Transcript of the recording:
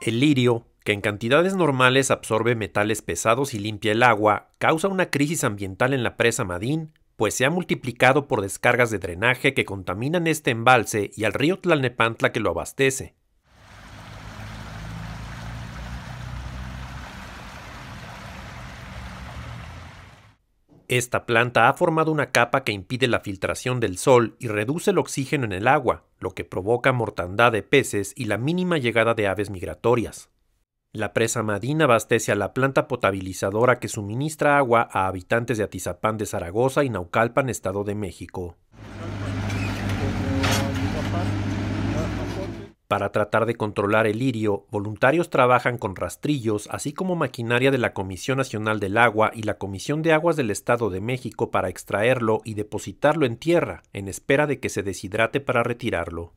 El lirio, que en cantidades normales absorbe metales pesados y limpia el agua, causa una crisis ambiental en la presa Madín, pues se ha multiplicado por descargas de drenaje que contaminan este embalse y al río Tlalnepantla que lo abastece. Esta planta ha formado una capa que impide la filtración del sol y reduce el oxígeno en el agua, lo que provoca mortandad de peces y la mínima llegada de aves migratorias. La presa Madina abastece a la planta potabilizadora que suministra agua a habitantes de Atizapán de Zaragoza y Naucalpan, Estado de México. Para tratar de controlar el lirio, voluntarios trabajan con rastrillos, así como maquinaria de la Comisión Nacional del Agua y la Comisión de Aguas del Estado de México para extraerlo y depositarlo en tierra, en espera de que se deshidrate para retirarlo.